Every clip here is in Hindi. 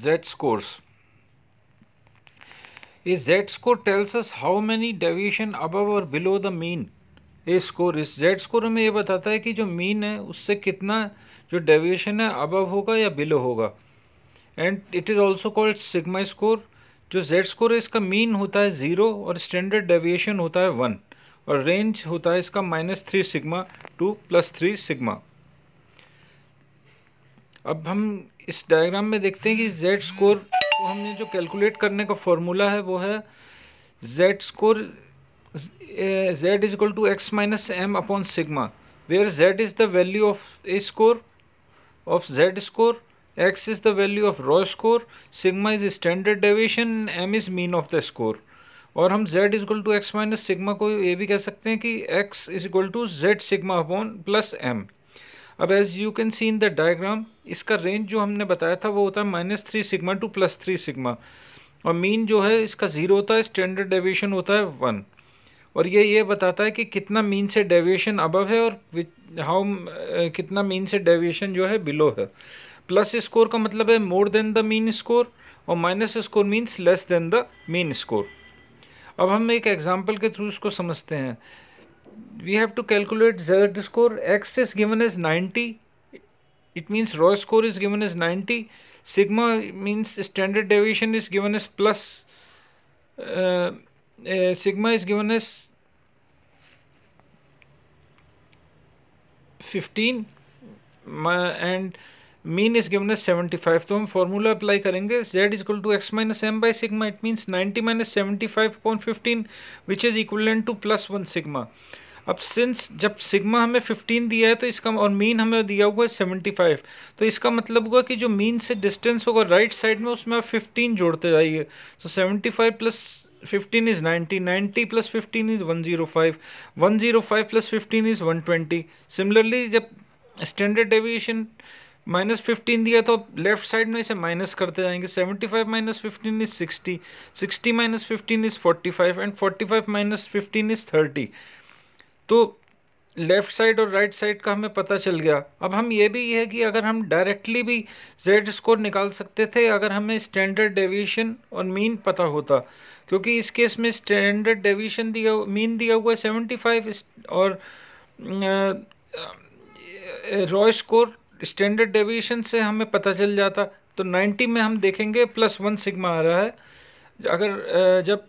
Z scores. A Z score tells us how many deviation above or below the mean. A score इस जेड स्कोर हमें ये बताता है कि जो मीन है उससे कितना जो डेविएशन है अबव होगा या बिलो होगा and it is also called sigma score जो जेड स्कोर है इसका मीन होता है ज़ीरो और स्टैंडर्ड डेविएशन होता है वन और रेंज होता है इसका minus three sigma to plus three sigma अब हम इस डायग्राम में देखते हैं कि जेड स्कोर को तो हमने जो कैलकुलेट करने का फॉर्मूला है वो है Z score Z is equal to X minus M upon sigma where Z is the value of a score of Z score X is the value of raw score sigma is standard deviation M is mean of the score और हम Z is equal to X minus sigma को ये भी कह सकते हैं कि X is equal to Z sigma upon plus M अब as you can see in the diagram इसका रेंज जो हमने बताया था वो होता है minus three sigma to plus three sigma और मीन जो है इसका ज़ीरो होता है स्टैंडर्ड डेविएशन होता है वन और ये ये बताता है कि कितना मीन से डेविएशन अबव है और हाउ कितना मीन से डेविएशन जो है बिलो है प्लस स्कोर का मतलब है more than the mean score और minus score means less than the mean score अब हम एक एग्जाम्पल के थ्रू इसको समझते हैं we have to calculate Z score. X is given as 90. It means raw score is given as 90. Sigma means standard deviation is given as plus. Uh, uh, sigma is given as 15 and mean is given as 75 तो हम फॉर्मूला अप्लाई करेंगे z is equal to X minus M by sigma it means 90 minus seventy five upon fifteen which is equivalent to plus one sigma अब सिंस जब सिग्मा हमें 15 दिया है तो इसका और मीन हमें दिया हुआ है 75 तो इसका मतलब हुआ कि जो मीन से डिस्टेंस होगा राइट साइड में उसमें आप 15 जोड़ते जाइए तो 75 plus fifteen is 90 90 plus fifteen is 105 105 plus fifteen is 120 similarly जब स्टैंडर्ड डेविएशन माइनस फिफ्टीन दिया तो लेफ्ट साइड में इसे माइनस करते जाएंगे seventy five minus fifteen is sixty sixty minus fifteen is forty five and forty five minus fifteen is thirty तो लेफ़्ट साइड और राइट right साइड का हमें पता चल गया अब हम ये भी है कि अगर हम डायरेक्टली भी जेड स्कोर निकाल सकते थे अगर हमें स्टैंडर्ड डेविएशन और मीन पता होता क्योंकि इस केस में स्टैंडर्ड डेविएशन दिया मीन दिया हुआ है सेवेंटी फाइव और रॉय स्कोर स्टैंडर्ड डेविएशन से हमें पता चल जाता तो नाइन्टी में हम देखेंगे प्लस वन सिग्मा आ रहा है अगर जब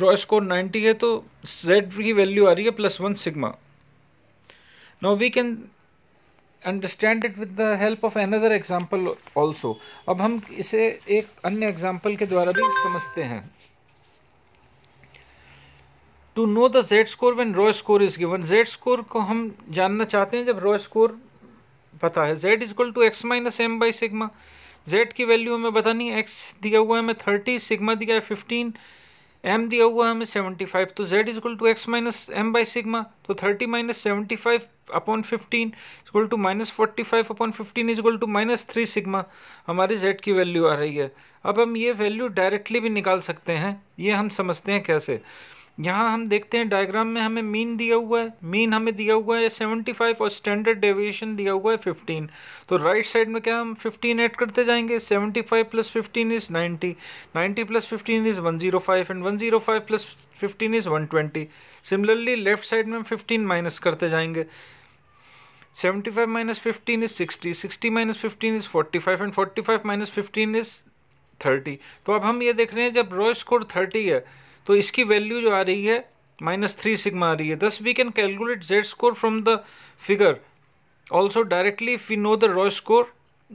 रॉ स्कोर 90 है तो जेड की वैल्यू आ रही है plus one sigma now we can understand it with the help of another example also अब हम इसे एक अन्य एग्जाम्पल के द्वारा भी समझते हैं to know the Z score when raw score is given Z score को हम जानना चाहते हैं जब रॉ स्कोर पता है Z is equal to X minus M by sigma Z की वैल्यू हमें बतानी है एक्स दिया हुआ है हमें थर्टी सिग्मा दिया है फिफ्टीन एम दिया हुआ हमें सेवेंटी फाइव तो Z is equal to X minus M by sigma तो thirty minus seventy five upon fifteen is equal to minus forty five upon fifteen is equal to minus three sigma हमारी जेड की वैल्यू आ रही है अब हम ये वैल्यू डायरेक्टली भी निकाल सकते हैं ये हम समझते हैं कैसे यहाँ हम देखते हैं डायग्राम में हमें मीन दिया हुआ है मीन हमें दिया हुआ है सेवेंटी फाइव और स्टैंडर्ड डेविएशन दिया हुआ है फिफ्टीन तो राइट right साइड में क्या हम फिफ्टीन ऐड करते जाएंगे seventy five plus fifteen is ninety ninety plus fifteen is one zero five and one zero five plus fifteen is one twenty similarly left side में फिफ्टीन माइनस करते जाएंगे seventy five minus fifteen is sixty sixty minus fifteen is forty five and forty five minus fifteen is thirty तो अब हम ये देख रहे हैं जब रॉय स्कोर थर्टी है तो इसकी वैल्यू जो आ रही है माइनस थ्री सिग्मा आ रही है thus we can calculate Z score from the figure also directly if you know the raw score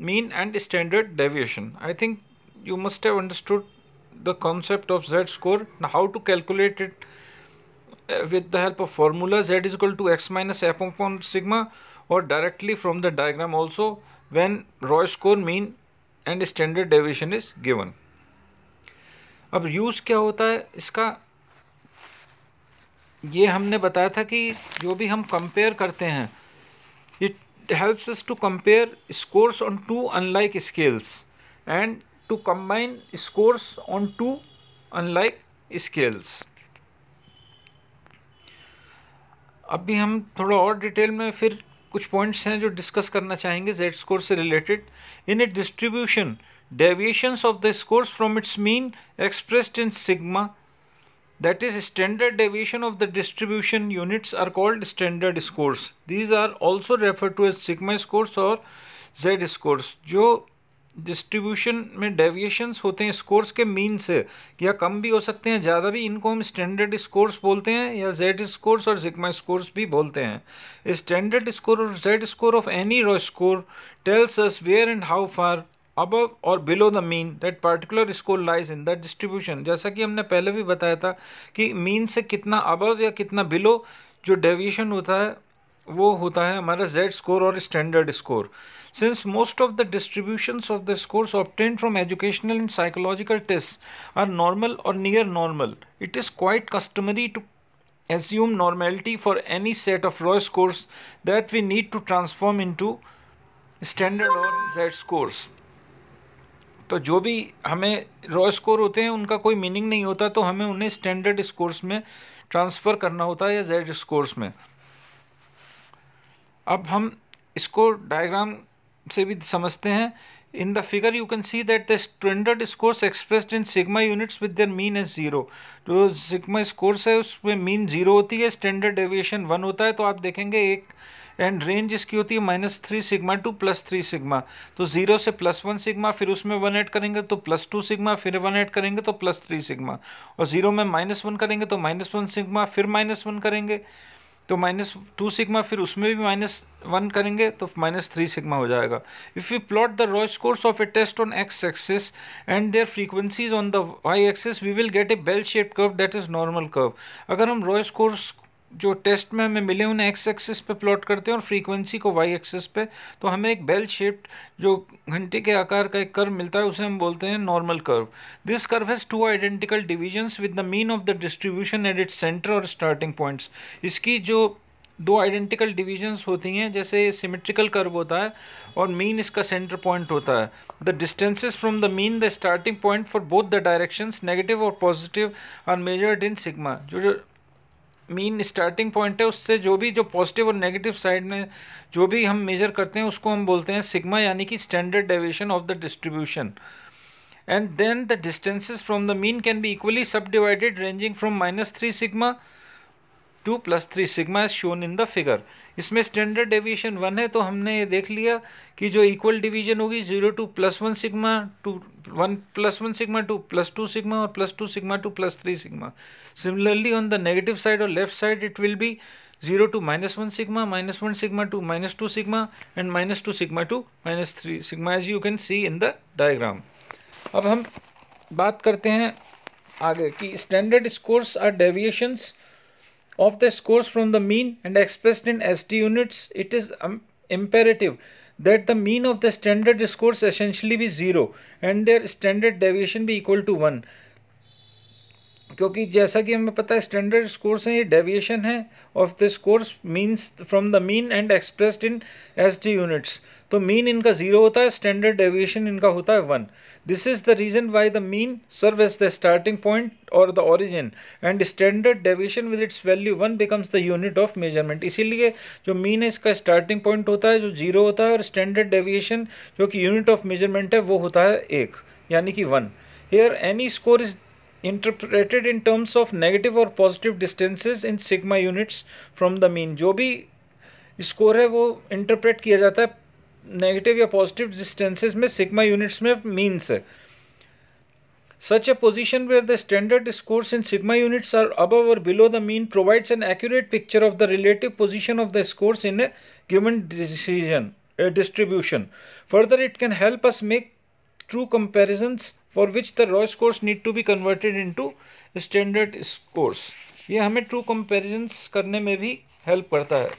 mean and standard deviation I think you must have understood the concept of Z score how to calculate it with the help of formula Z is equal to X minus F of sigma और directly from the diagram also when raw score mean and standard deviation is given अब यूज़ क्या होता है इसका ये हमने बताया था कि जो भी हम कंपेयर करते हैं it helps us to compare scores on two unlike scales and to combine scores on two unlike scales अभी हम थोड़ा और डिटेल में फिर कुछ पॉइंट्स हैं जो डिस्कस करना चाहेंगे जेड स्कोर से related in a distribution deviations of this course from its mean expressed in sigma that is standard deviation of the distribution units are called standard scores these are also referred to as sigma scores or z scores jo distribution में डेविएशंस होते हैं स्कोर्स के मीन से या कम भी हो सकते हैं ज़्यादा भी इनको हम स्टैंडर्ड स्कोर्स बोलते हैं या जेड स्कोर्स और जिकमा स्कोर्स भी बोलते हैं स्टैंडर्ड स्कोर और z score of any raw score tells us where and how far above और below the mean that particular score lies in the distribution जैसा कि हमने पहले भी बताया था कि मीन से कितना अबव या कितना बिलो जो डेविएशन होता है वो होता है हमारा जेड स्कोर और standard score since most of the distribution of the score obtained from educational and psychological test are normal और near normal it is quite customary to assume normality for any set of raw scores that we need to transform into standard और जेड स्कोर्स तो जो भी हमें रॉ स्कोर होते हैं उनका कोई मीनिंग नहीं होता तो हमें उन्हें स्टैंडर्ड स्कोर्स में ट्रांसफ़र करना होता है या जेड स्कोर्स में अब हम इसको डायग्राम से भी समझते हैं in the figure you can see that the standard scores expressed in sigma units with their mean as zero जो sigma scores है उसमें mean जीरो होती है standard deviation वन होता है तो आप देखेंगे एक एंड रेंज इसकी होती है minus three sigma to plus three sigma तो जीरो से प्लस वन सिगमा फिर उसमें वन ऐड करेंगे तो प्लस टू सिग्मा फिर वन ऐड करेंगे तो प्लस थ्री सिगमा और जीरो में माइनस वन करेंगे तो माइनस वन सिगमा फिर माइनस वन करेंगे तो माइनस टू सिग्मा फिर उसमें भी माइनस वन करेंगे तो माइनस थ्री सिग्मा हो जाएगा if you plot the raw scores of a test on x axis and their frequencies on the y axis we will get a bell shape curve that is normal curve अगर हम रॉय कोर्स जो टेस्ट में हमें मिले उन्हें एक्स एक्सिस पे प्लॉट करते हैं और फ्रीक्वेंसी को वाई एक्सिस पे तो हमें एक बेल शेप्ड जो घंटे के आकार का एक कर्व मिलता है उसे हम बोलते हैं normal curve this curve has two identical divisions with the mean of the distribution at its center और स्टार्टिंग पॉइंट्स इसकी जो दो आइडेंटिकल डिविजन्स होती हैं जैसे सिमेट्रिकल कर्व होता है और मीन इसका सेंटर पॉइंट होता है the distances from the mean the starting point for both the directions negative और positive are measured in sigma जो जो मीन स्टार्टिंग पॉइंट है उससे जो भी जो पॉजिटिव और नेगेटिव साइड में जो भी हम मेजर करते हैं उसको हम बोलते हैं सिग्मा यानी कि standard deviation of the distribution and then the distances from the mean can be equally subdivided ranging from minus three sigma to plus three sigma is shown in the figure इसमें स्टैंडर्ड डेविएशन वन है तो हमने ये देख लिया कि जो इक्वल डिवीजन होगी zero to plus one sigma to one plus one sigma to plus two sigma और plus two sigma to plus three sigma similarly on the negative side और left side it will be zero to minus one sigma minus one sigma to minus two sigma and minus two sigma to minus three sigma as you can see in the diagram अब हम बात करते हैं आगे कि standard scores are deviations of the scores from the mean and expressed in ST units, it is um, imperative that the mean of the standard scores essentially be 0 and their standard deviation be equal to 1. क्योंकि जैसा कि हमें पता है स्टैंडर्ड स्कोर्स हैं ये डेविएशन है of this scores means from the mean and expressed in S T units तो मीन इनका जीरो होता है स्टैंडर्ड डेविएशन इनका होता है one this is the reason why the mean serve as the starting point और the origin and standard deviation with its value one becomes the unit of measurement इसीलिए जो मीन है इसका स्टार्टिंग पॉइंट होता है जो जीरो होता है और स्टैंडर्ड डेविएशन जो कि यूनिट ऑफ मेजरमेंट है वो होता है एक यानी कि one here any score is interpreted in terms of negative और positive distances in sigma units from the mean जो भी स्कोर है वो इंटरप्रेट किया जाता है नेगेटिव या पॉजिटिव डिस्टेंसेज में सिग्मा यूनिट्स में मीन से such a position where the standard score in sigma units are above और below the mean provides an accurate picture of the relative position of the score in a given decision distribution further it can help us make true comparisons for which the raw scores need to be converted into standard scores ये हमें ट्रू कंपेरिजन्स करने में भी हेल्प करता है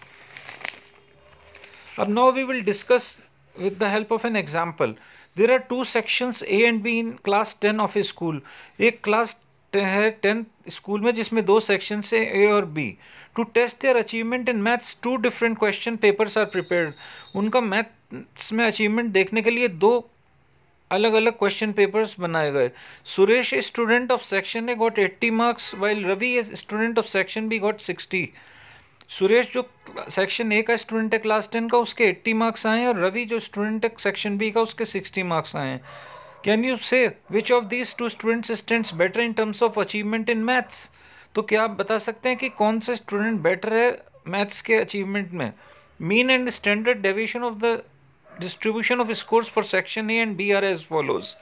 अब now we will discuss with the help of an example there are two sections A and B in class ten of a school एक क्लास है टेंथ स्कूल में जिसमें दो सेक्शन से ए और B to test their achievement in maths two different question papers are prepared उनका मैथ्स में अचीवमेंट देखने के लिए दो अलग अलग क्वेश्चन पेपर्स बनाए गए सुरेश स्टूडेंट ऑफ सेक्शन ने got eighty marks while Ravi student of section भी गॉट सिक्सटी सुरेश जो सेक्शन ए का स्टूडेंट है क्लास टेन का उसके एट्टी मार्क्स आए हैं और रवि जो स्टूडेंट है सेक्शन बी का उसके सिक्सटी मार्क्स आए हैं can you say which of these two student students better in terms of achievement in maths तो क्या आप बता सकते हैं कि कौन से स्टूडेंट बेटर है मैथ्स के अचीवमेंट में mean and standard deviation of the distribution of scores for section A and B are as follows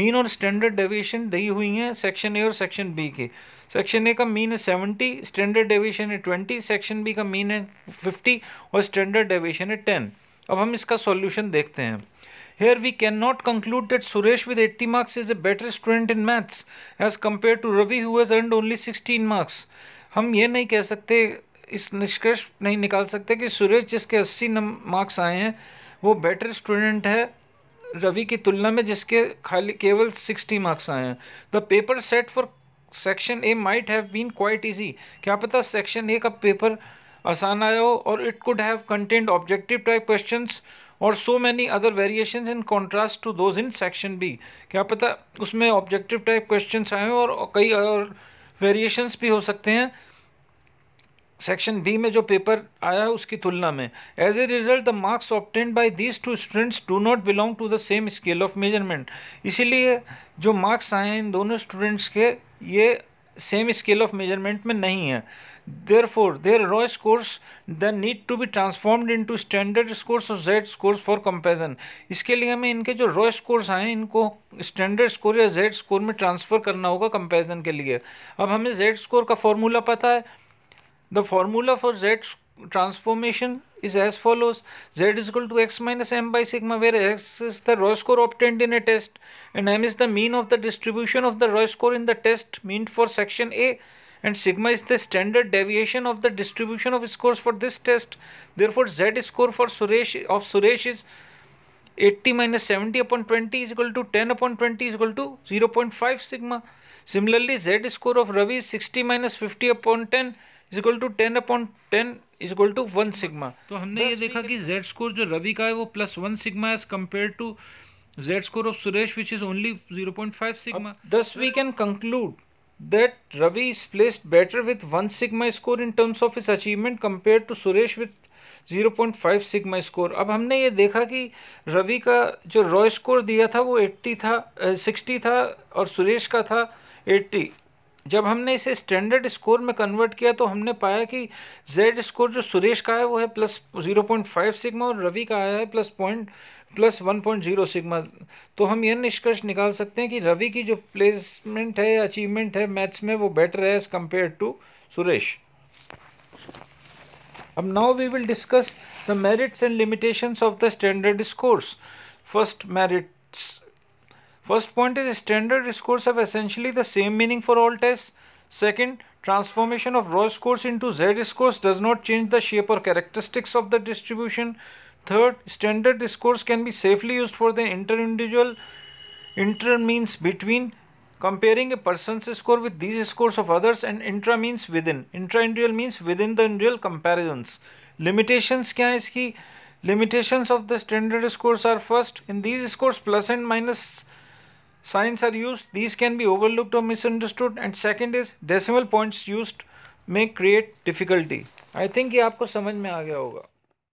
mean और स्टैंडर्ड डेविएशन दी हुई हैं सेक्शन ए और सेक्शन बी की सेक्शन ए का मीन है सेवेंटी स्टैंडर्ड डेविएशन है ट्वेंटी सेक्शन बी का मीन है फिफ्टी और स्टैंडर्ड डेविएशन है टेन अब हम इसका सॉल्यूशन देखते हैं we cannot conclude that Suresh with eighty marks is a better student in maths as compare to Ravi who has earned only sixteen marks हम ये नहीं कह सकते इस निष्कर्ष नहीं निकाल सकते कि सुरेश जिसके अस्सी मार्क्स आए हैं वो बेटर स्टूडेंट है रवि की तुलना में जिसके खाली केवल सिक्सटी मार्क्स आए हैं the paper set for section A might have been quite easy क्या पता सेक्शन ए का पेपर आसान आया हो और it could have content objective type question और so many other variation in contrast to those in section B क्या पता उसमें ऑब्जेक्टिव टाइप क्वेश्चन आए हों और कई और वेरिएशन्स भी हो सकते हैं सेक्शन बी में जो पेपर आया है उसकी तुलना में as a result the marks obtained by these two students do not belong to the same scale of measurement इसीलिए जो मार्क्स आए हैं इन दोनों स्टूडेंट्स के ये सेम स्केल ऑफ मेजरमेंट में नहीं है therefore their raw scores the need to be transformed into standard scores और जेड स्कोर्स फॉर कंपेरिजन इसके लिए हमें इनके जो रॉ स्कोर्स आए इनको स्टैंडर्ड स्कोर या जेड स्कोर में ट्रांसफ़र करना होगा कंपेरिजन के लिए अब हमें जेड स्कोर का फॉर्मूला पता है The formula for Z transformation is as follows z is equal to x minus m by sigma where x is the raw score obtained in a test and m is the mean of the distribution of the raw score in the test mean for section a and sigma is the standard deviation of the distribution of scores for this test therefore z score for suresh of suresh is 80 minus 70 upon 20 is equal to 10 upon 20 is equal to 0.5 sigma similarly z score of ravi is 60 minus 50 upon 10 is to ten upon ten is equal to one sigma तो हमने ये देखा कि जेड स्कोर जो रवि का है वो plus one sigma as compare to z score of Suresh which is only zero point five sigma thus we can conclude that Ravi is placed better with 1 sigma score in terms of his achievement compared to Suresh with 0.5 sigma score अब हमने ये देखा कि रवि का जो रॉय स्कोर दिया था वो 80 था सिक्सटी 60 था और सुरेश का था एट्टी जब हमने इसे स्टैंडर्ड स्कोर में कन्वर्ट किया तो हमने पाया कि जेड स्कोर जो सुरेश का है वो है plus zero point five sigma और रवि का आया है plus point plus one point zero sigma तो हम यह निष्कर्ष निकाल सकते हैं कि रवि की जो प्लेसमेंट है अचीवमेंट है मैथ्स में वो बेटर है एज कम्पेयर टू सुरेश अब now we will discuss the merits and limitations of the standard scores first merits First point is standard scores have essentially the same meaning for all tests. Second, transformation of raw scores into Z scores does not change the shape or characteristics of the distribution. Third, standard scores can be safely used for the inter-individual. Inter means between. Comparing a person's score with these scores of others and intra means within. Intra-individual means within the individual comparisons. Limitations क्या है इसकी? Limitations of the standard scores are first. In these scores, plus and minus signs are used these can be overlooked or misunderstood and second is decimal points used may create difficulty i think ye aapko samajh mein aa gaya hoga